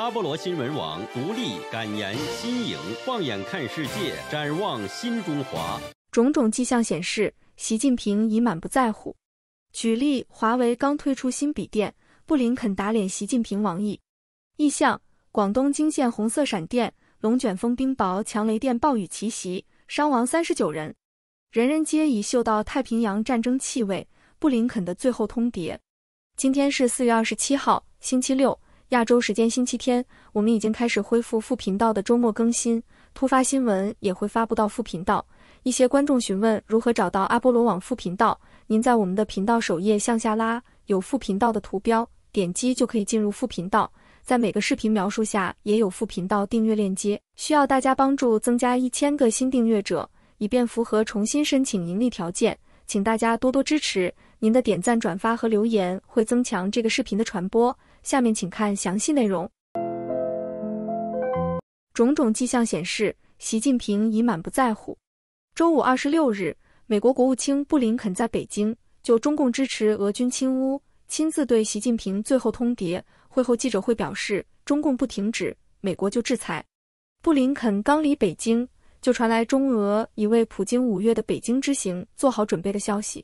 阿波罗新闻网独立、感言、新颖，放眼看世界，展望新中华。种种迹象显示，习近平已满不在乎。举例：华为刚推出新笔电，布林肯打脸习近平王毅。意象：广东惊现红色闪电、龙卷风、冰雹、强雷电、暴雨齐袭，伤亡三十九人。人人皆已嗅到太平洋战争气味。布林肯的最后通牒。今天是四月二十七号，星期六。亚洲时间星期天，我们已经开始恢复副频道的周末更新，突发新闻也会发布到副频道。一些观众询问如何找到阿波罗网副频道，您在我们的频道首页向下拉，有副频道的图标，点击就可以进入副频道。在每个视频描述下也有副频道订阅链接，需要大家帮助增加一千个新订阅者，以便符合重新申请盈利条件，请大家多多支持。您的点赞、转发和留言会增强这个视频的传播。下面请看详细内容。种种迹象显示，习近平已满不在乎。周五二十六日，美国国务卿布林肯在北京就中共支持俄军侵乌，亲自对习近平最后通牒。会后记者会表示，中共不停止，美国就制裁。布林肯刚离北京，就传来中俄已为普京五月的北京之行做好准备的消息。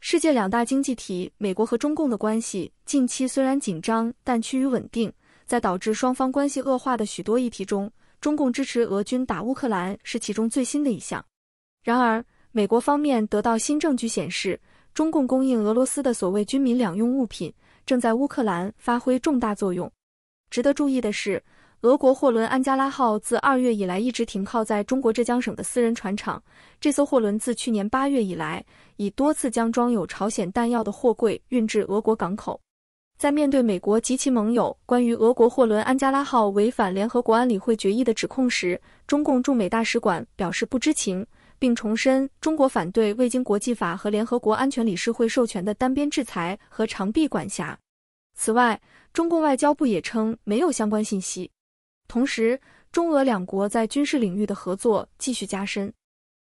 世界两大经济体美国和中共的关系近期虽然紧张，但趋于稳定。在导致双方关系恶化的许多议题中，中共支持俄军打乌克兰是其中最新的一项。然而，美国方面得到新证据显示，中共供应俄罗斯的所谓军民两用物品正在乌克兰发挥重大作用。值得注意的是。俄国货轮安加拉号自二月以来一直停靠在中国浙江省的私人船厂。这艘货轮自去年八月以来，已多次将装有朝鲜弹药的货柜运至俄国港口。在面对美国及其盟友关于俄国货轮安加拉号违反联合国安理会决议的指控时，中共驻美大使馆表示不知情，并重申中国反对未经国际法和联合国安全理事会授权的单边制裁和长臂管辖。此外，中共外交部也称没有相关信息。同时，中俄两国在军事领域的合作继续加深。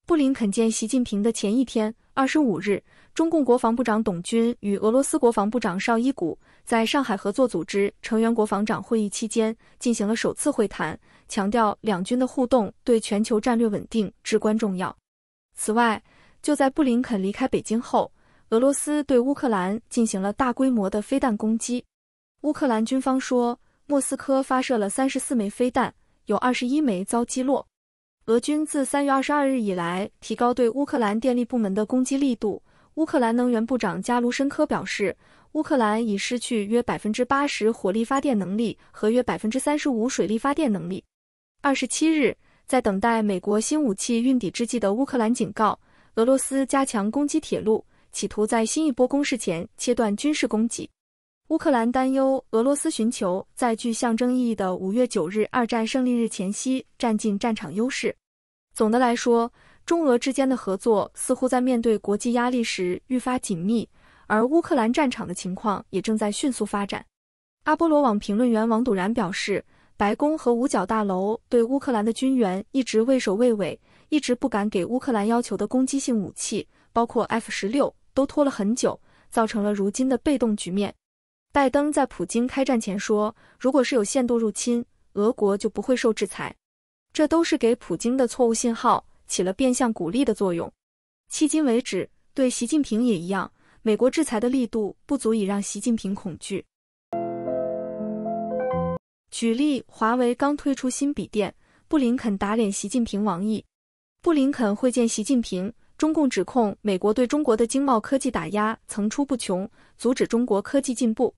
布林肯见习近平的前一天，二十五日，中共国防部长董军与俄罗斯国防部长绍伊古在上海合作组织成员国防长会议期间进行了首次会谈，强调两军的互动对全球战略稳定至关重要。此外，就在布林肯离开北京后，俄罗斯对乌克兰进行了大规模的飞弹攻击。乌克兰军方说。莫斯科发射了三十四枚飞弹，有二十一枚遭击落。俄军自三月二十二日以来提高对乌克兰电力部门的攻击力度。乌克兰能源部长加卢申科表示，乌克兰已失去约百分之八十火力发电能力和约百分之三十五水力发电能力。二十七日，在等待美国新武器运抵之际的乌克兰警告，俄罗斯加强攻击铁路，企图在新一波攻势前切断军事供给。乌克兰担忧俄罗斯寻求在具象征意义的五月九日二战胜利日前夕占尽战场优势。总的来说，中俄之间的合作似乎在面对国际压力时愈发紧密，而乌克兰战场的情况也正在迅速发展。阿波罗网评论员王笃然表示，白宫和五角大楼对乌克兰的军援一直畏首畏尾，一直不敢给乌克兰要求的攻击性武器，包括 F 十六，都拖了很久，造成了如今的被动局面。拜登在普京开战前说，如果是有限度入侵，俄国就不会受制裁。这都是给普京的错误信号，起了变相鼓励的作用。迄今为止，对习近平也一样，美国制裁的力度不足以让习近平恐惧。举例，华为刚推出新笔电，布林肯打脸习近平王毅。布林肯会见习近平，中共指控美国对中国的经贸科技打压层出不穷，阻止中国科技进步。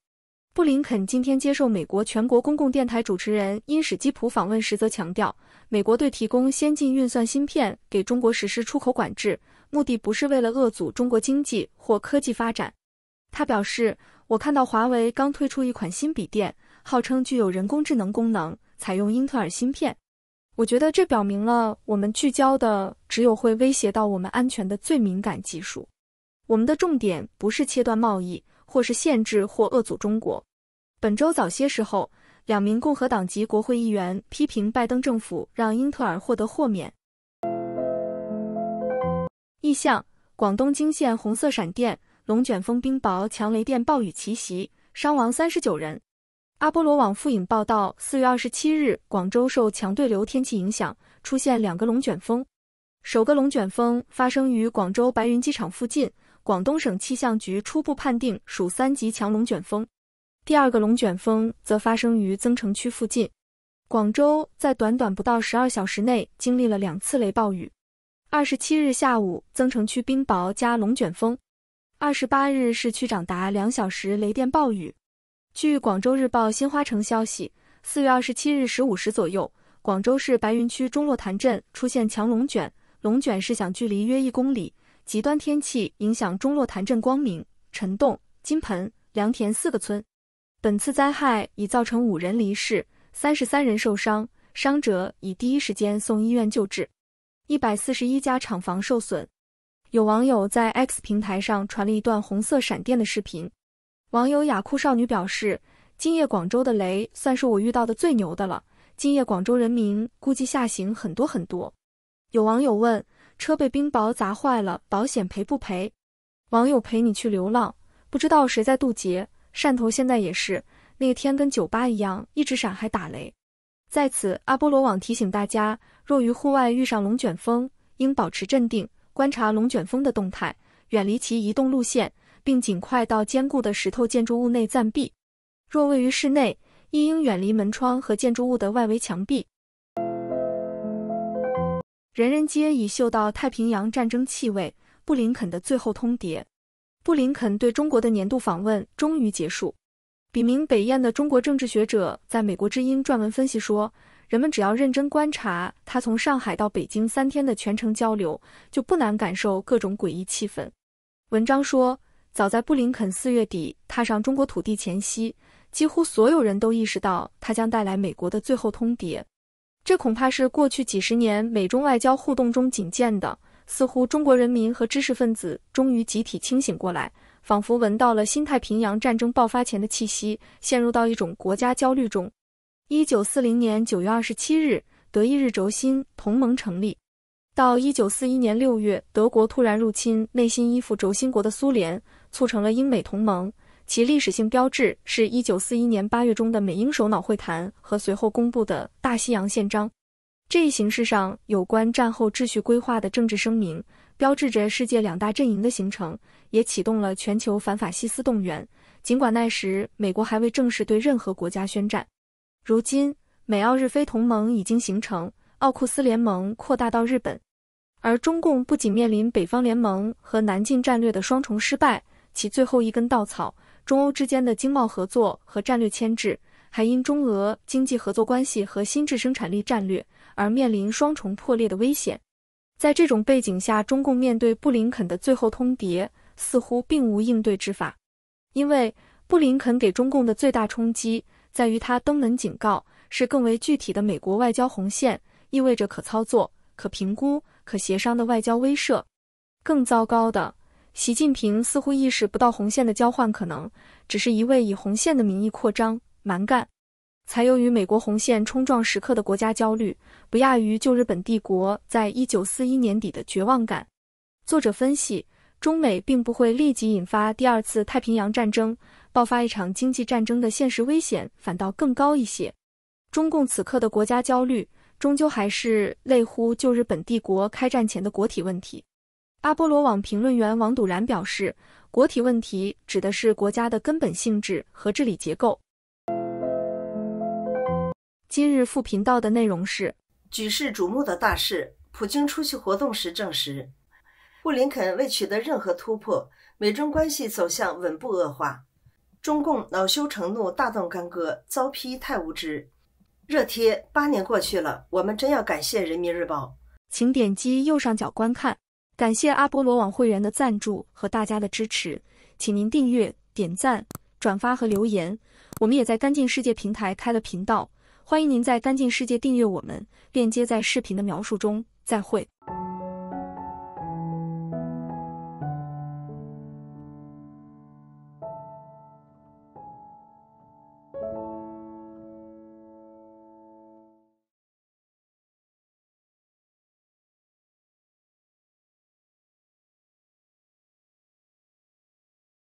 布林肯今天接受美国全国公共电台主持人因史基普访问时，则强调，美国对提供先进运算芯片给中国实施出口管制，目的不是为了遏阻中国经济或科技发展。他表示：“我看到华为刚推出一款新笔电，号称具有人工智能功能，采用英特尔芯片。我觉得这表明了我们聚焦的只有会威胁到我们安全的最敏感技术。我们的重点不是切断贸易。”或是限制或遏阻中国。本周早些时候，两名共和党籍国会议员批评拜登政府让英特尔获得豁免。意象：广东惊现红色闪电、龙卷风、冰雹、强雷电、暴雨奇袭，伤亡三十九人。阿波罗网复影报道，四月二十七日，广州受强对流天气影响，出现两个龙卷风，首个龙卷风发生于广州白云机场附近。广东省气象局初步判定属三级强龙卷风，第二个龙卷风则发生于增城区附近。广州在短短不到十二小时内经历了两次雷暴雨。二十七日下午，增城区冰雹加龙卷风；二十八日，市区长达两小时雷电暴雨。据广州日报、新华城消息，四月二十七日十五时左右，广州市白云区中洛潭镇出现强龙卷，龙卷是想距离约一公里。极端天气影响中洛潭镇光明、陈洞、金盆、良田四个村。本次灾害已造成五人离世，三十三人受伤，伤者已第一时间送医院救治。一百四十一家厂房受损。有网友在 X 平台上传了一段红色闪电的视频。网友雅酷少女表示：“今夜广州的雷算是我遇到的最牛的了。今夜广州人民估计下行很多很多。”有网友问。车被冰雹砸坏了，保险赔不赔？网友陪你去流浪，不知道谁在渡劫。汕头现在也是，那天跟酒吧一样，一直闪还打雷。在此，阿波罗网提醒大家，若于户外遇上龙卷风，应保持镇定，观察龙卷风的动态，远离其移动路线，并尽快到坚固的石头建筑物内暂避。若位于室内，亦应远离门窗和建筑物的外围墙壁。人人皆已嗅到太平洋战争气味。布林肯的最后通牒，布林肯对中国的年度访问终于结束。笔名北燕的中国政治学者在《美国之音》撰文分析说，人们只要认真观察他从上海到北京三天的全程交流，就不难感受各种诡异气氛。文章说，早在布林肯四月底踏上中国土地前夕，几乎所有人都意识到他将带来美国的最后通牒。这恐怕是过去几十年美中外交互动中仅见的。似乎中国人民和知识分子终于集体清醒过来，仿佛闻到了新太平洋战争爆发前的气息，陷入到一种国家焦虑中。一九四零年九月二十七日，德意日轴心同盟成立；到一九四一年六月，德国突然入侵内心依附轴心国的苏联，促成了英美同盟。其历史性标志是一九四一年八月中的美英首脑会谈和随后公布的大西洋宪章。这一形式上有关战后秩序规划的政治声明，标志着世界两大阵营的形成，也启动了全球反法西斯动员。尽管那时美国还未正式对任何国家宣战，如今美澳日非同盟已经形成，奥库斯联盟扩大到日本，而中共不仅面临北方联盟和南进战略的双重失败，其最后一根稻草。中欧之间的经贸合作和战略牵制，还因中俄经济合作关系和新制生产力战略而面临双重破裂的危险。在这种背景下，中共面对布林肯的最后通牒，似乎并无应对之法。因为布林肯给中共的最大冲击在于他登门警告是更为具体的美国外交红线，意味着可操作、可评估、可协商的外交威慑。更糟糕的。习近平似乎意识不到红线的交换可能，只是一味以红线的名义扩张、蛮干，才由于美国红线冲撞时刻的国家焦虑，不亚于旧日本帝国在一九四一年底的绝望感。作者分析，中美并不会立即引发第二次太平洋战争，爆发一场经济战争的现实危险反倒更高一些。中共此刻的国家焦虑，终究还是类乎旧日本帝国开战前的国体问题。阿波罗网评论员王笃然表示：“国体问题指的是国家的根本性质和治理结构。”今日副频道的内容是：举世瞩目的大事，普京出席活动时证实，布林肯未取得任何突破，美中关系走向稳步恶化。中共恼羞成怒，大动干戈，遭批太无知。热帖：八年过去了，我们真要感谢《人民日报》。请点击右上角观看。感谢阿波罗网会员的赞助和大家的支持，请您订阅、点赞、转发和留言。我们也在干净世界平台开了频道，欢迎您在干净世界订阅我们，链接在视频的描述中。再会。